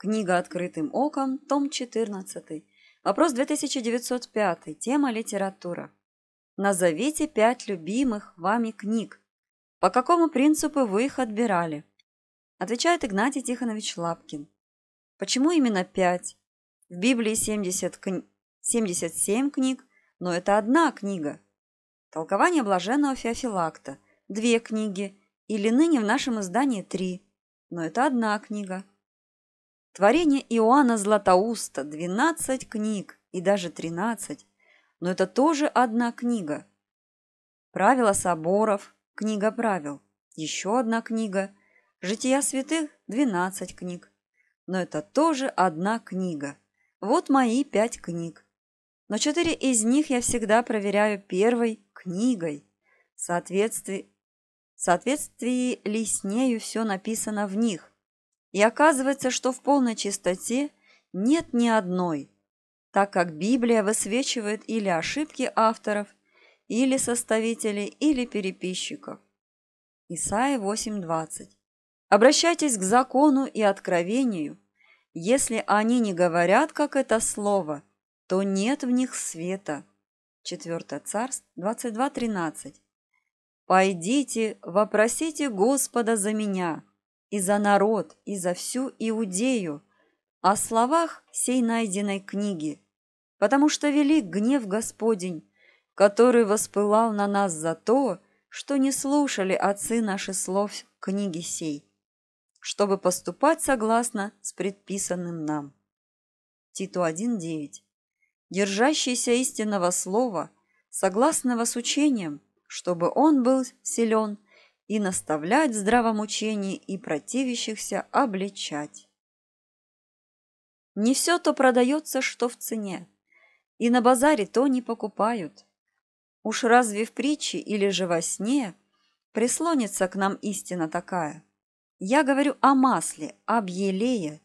Книга «Открытым оком», том 14. Вопрос 2905. Тема «Литература». Назовите пять любимых вами книг. По какому принципу вы их отбирали? Отвечает Игнатий Тихонович Лапкин. Почему именно пять? В Библии 70 кни... 77 книг, но это одна книга. Толкование блаженного Феофилакта – две книги, или ныне в нашем издании три, но это одна книга. Творение Иоанна Златоуста – 12 книг и даже 13, но это тоже одна книга. Правила соборов – книга правил, еще одна книга. Жития святых – 12 книг, но это тоже одна книга. Вот мои пять книг. Но четыре из них я всегда проверяю первой книгой. В соответствии, в соответствии ли с нею все написано в них. И оказывается, что в полной чистоте нет ни одной, так как Библия высвечивает или ошибки авторов, или составителей, или переписчиков. Исайя 8.20. Обращайтесь к закону и откровению. Если они не говорят, как это слово, то нет в них света. 4 Царств 22.13. «Пойдите, вопросите Господа за меня, и за народ, и за всю Иудею, о словах сей найденной книги, потому что велик гнев Господень, который воспылал на нас за то, что не слушали отцы наши слов книги сей, чтобы поступать согласно с предписанным нам. Титу 1.9. Держащийся истинного слова, согласного с учением, чтобы он был силен – и наставлять в здравом и противящихся обличать. Не все то продается, что в цене, и на базаре то не покупают. Уж разве в притче или же во сне прислонится к нам истина такая? Я говорю о масле, об елее,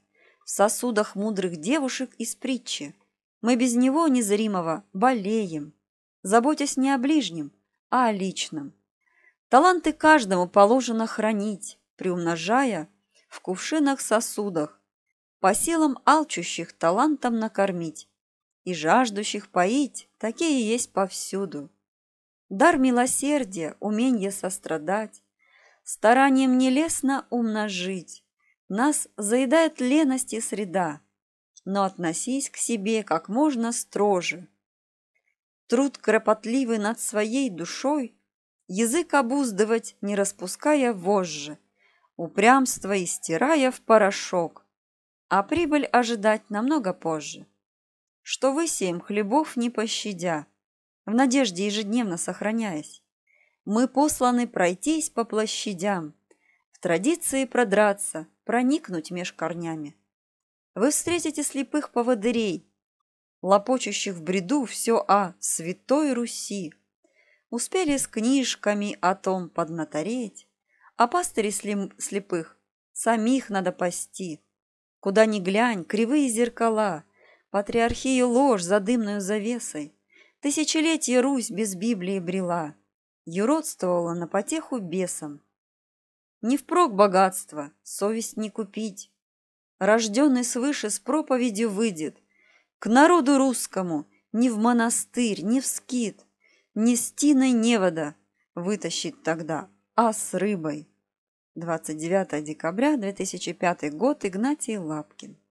в сосудах мудрых девушек из притчи. Мы без него незримого болеем, заботясь не о ближнем, а о личном – Таланты каждому положено хранить, приумножая в кувшинах-сосудах, по силам алчущих талантом накормить и жаждущих поить, такие есть повсюду. Дар милосердия, умение сострадать, старанием нелестно умножить, нас заедает лености среда, но относись к себе как можно строже. Труд кропотливый над своей душой язык обуздывать, не распуская вожжи, упрямство и стирая в порошок, а прибыль ожидать намного позже. Что вы высеем хлебов не пощадя, в надежде ежедневно сохраняясь. Мы посланы пройтись по площадям, в традиции продраться, проникнуть меж корнями. Вы встретите слепых поводырей, лопочущих в бреду все о святой Руси, успели с книжками о том поднатореть, а пастыри слепых самих надо пасти. Куда ни глянь, кривые зеркала, патриархию ложь за дымную завесой, тысячелетие Русь без Библии брела, юродствовала на потеху бесам. Не впрок богатство, совесть не купить. Рожденный свыше с проповедью выйдет, к народу русскому, не в монастырь, не в скит, не с тиной невода вытащить тогда, а с рыбой. 29 декабря 2005 год. Игнатий Лапкин.